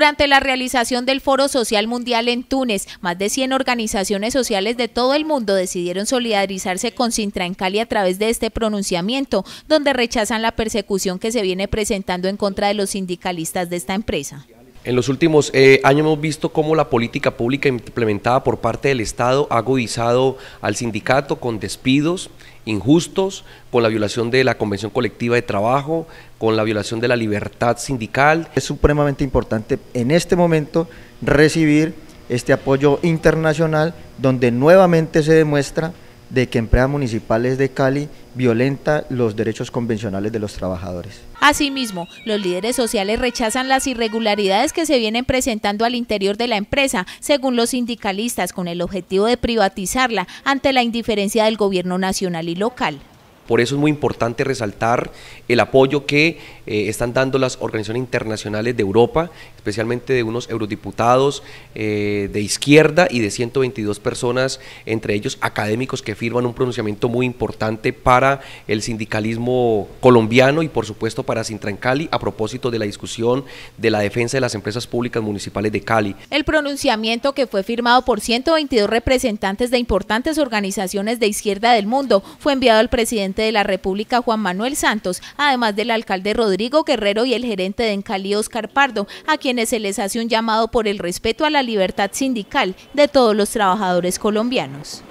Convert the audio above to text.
Durante la realización del Foro Social Mundial en Túnez, más de 100 organizaciones sociales de todo el mundo decidieron solidarizarse con Sintra en Cali a través de este pronunciamiento, donde rechazan la persecución que se viene presentando en contra de los sindicalistas de esta empresa. En los últimos eh, años hemos visto cómo la política pública implementada por parte del Estado ha agudizado al sindicato con despidos injustos, con la violación de la Convención Colectiva de Trabajo, con la violación de la libertad sindical. Es supremamente importante en este momento recibir este apoyo internacional donde nuevamente se demuestra de que empresas municipales de Cali violenta los derechos convencionales de los trabajadores. Asimismo, los líderes sociales rechazan las irregularidades que se vienen presentando al interior de la empresa, según los sindicalistas, con el objetivo de privatizarla ante la indiferencia del gobierno nacional y local. Por eso es muy importante resaltar el apoyo que eh, están dando las organizaciones internacionales de Europa, especialmente de unos eurodiputados eh, de izquierda y de 122 personas, entre ellos académicos que firman un pronunciamiento muy importante para el sindicalismo colombiano y por supuesto para Sintra Cali a propósito de la discusión de la defensa de las empresas públicas municipales de Cali. El pronunciamiento que fue firmado por 122 representantes de importantes organizaciones de izquierda del mundo fue enviado al presidente de la República Juan Manuel Santos, además del alcalde Rodrigo Guerrero y el gerente de Encali Oscar Pardo, a quienes se les hace un llamado por el respeto a la libertad sindical de todos los trabajadores colombianos.